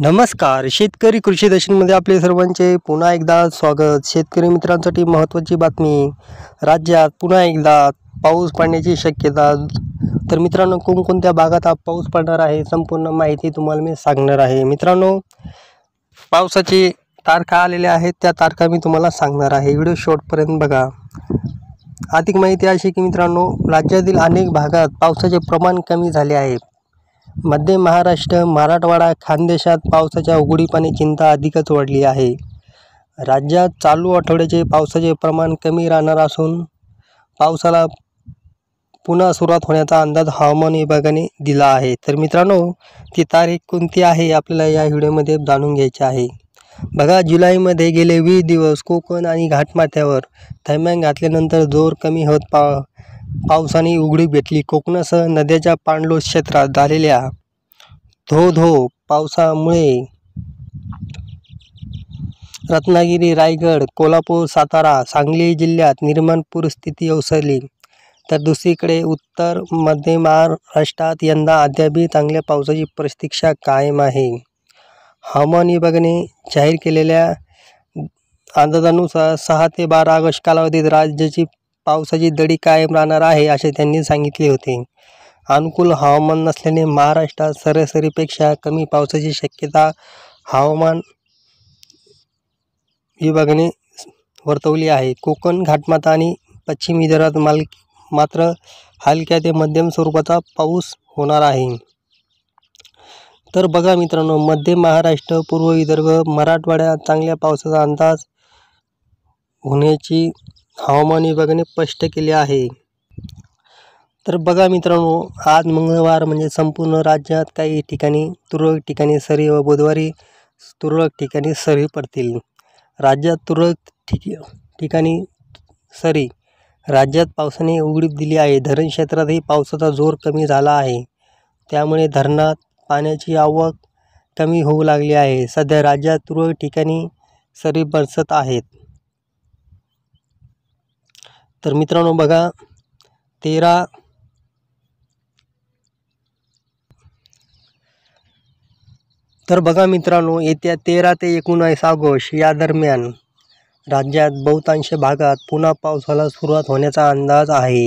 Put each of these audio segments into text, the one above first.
नमस्कार शेतकरी कृषी दर्शनमध्ये आपले सर्वांचे पुन्हा एकदा स्वागत शेतकरी मित्रांसाठी महत्त्वाची बातमी राज्यात पुन्हा एकदा पाऊस पडण्याची शक्यता तर मित्रांनो कोणकोणत्या भागात हा पाऊस पडणार आहे संपूर्ण माहिती तुम्हाला मी सांगणार आहे मित्रांनो पावसाची तारखा आलेल्या आहेत त्या तारखा मी तुम्हाला सांगणार आहे व्हिडिओ शॉर्टपर्यंत बघा अधिक माहिती अशी की मित्रांनो राज्यातील अनेक भागात पावसाचे प्रमाण कमी झाले आहे मध्य महाराष्ट्र मराठवाडा खानदेशात पावसाच्या उघडीपाणी चिंता अधिकच वाढली आहे राज्यात चालू आठवड्याचे पावसाचे प्रमाण कमी राहणार असून पावसाला पुन्हा सुरुवात होण्याचा अंदाज हवामान विभागाने दिला आहे तर मित्रांनो ती तारीख कोणती आहे आपल्याला या व्हिडिओमध्ये जाणून घ्यायची आहे बघा जुलैमध्ये गेले वीस दिवस कोकण आणि घाटमाथ्यावर थैमान घातल्यानंतर जोर कमी होत पा पावसाने उघडी भेटली कोकणासह नद्याच्या पांडलो क्षेत्रात झालेल्या धो पावसामुळे रत्नागिरी रायगड कोल्हापूर सातारा सांगली जिल्ह्यात निर्माण पूरस्थिती ओसरली तर दुसरीकडे उत्तर मध्य महाराष्ट्रात यंदा अद्यापही चांगल्या पावसाची प्रतीक्षा कायम आहे हवामान विभागाने जाहीर केलेल्या अंदाजानुसार सहा ते बारा ऑगस्ट कालावधीत राज्याची पावसाची दडी कायम राहणार आहे असे त्यांनी सांगितले होते अनुकूल हवामान नसल्याने महाराष्ट्रात सरासरीपेक्षा कमी पावसाची शक्यता हवामान विभागाने वर्तवली आहे कोकण घाटमाता आणि पश्चिम विदर्भात माल मात्र हलक्या ते मध्यम स्वरूपाचा पाऊस होणार आहे तर बघा मित्रांनो मध्य महाराष्ट्र पूर्व विदर्भ मराठवाड्यात चांगल्या पावसाचा अंदाज होण्याची हवामान विभागाने स्पष्ट केले आहे तर बघा मित्रांनो आज मंगळवार म्हणजे संपूर्ण राज्यात काही ठिकाणी तुरळक ठिकाणी सरी व बुधवारी तुरळक ठिकाणी सरी पडतील राज्यात तुरळक ठिकाणी सरी राज्यात पावसाने उघडीप दिली आहे धरण क्षेत्रातही पावसाचा जोर कमी झाला आहे त्यामुळे धरणात पाण्याची आवक कमी होऊ लागली आहे सध्या राज्यात तुरळक ठिकाणी सरी बरसत आहेत तर मित्रांनो बघा तेरा तर बघा मित्रांनो येत्या तेरा ते एकोणास ऑगस्ट या दरम्यान राज्यात बहुतांश भागात पुन्हा पावसाला सुरुवात होण्याचा अंदाज आहे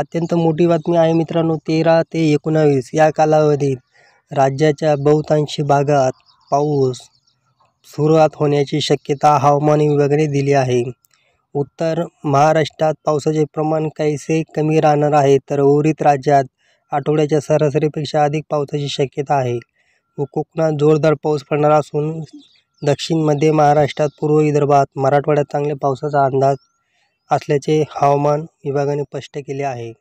अत्यंत मोठी बातमी आहे मित्रांनो तेरा ते एकोणावीस या कालावधीत राज्याच्या बहुतांश भागात पाऊस सुरुवात होण्याची शक्यता हवामान विभागाने दिली आहे उत्तर महाराष्ट्रात पावसाचे प्रमाण काहीसे कमी राहणार आहे तर उर्वरित राज्यात आठवड्याच्या सरासरीपेक्षा अधिक पावसाची शक्यता आहे व कोकणात जोरदार पाऊस पडणार असून दक्षिण मध्य महाराष्ट्रात पूर्व विदर्भात मराठवाड्यात चांगल्या पावसाचा अंदाज असल्याचे हवामान विभागाने स्पष्ट केले आहे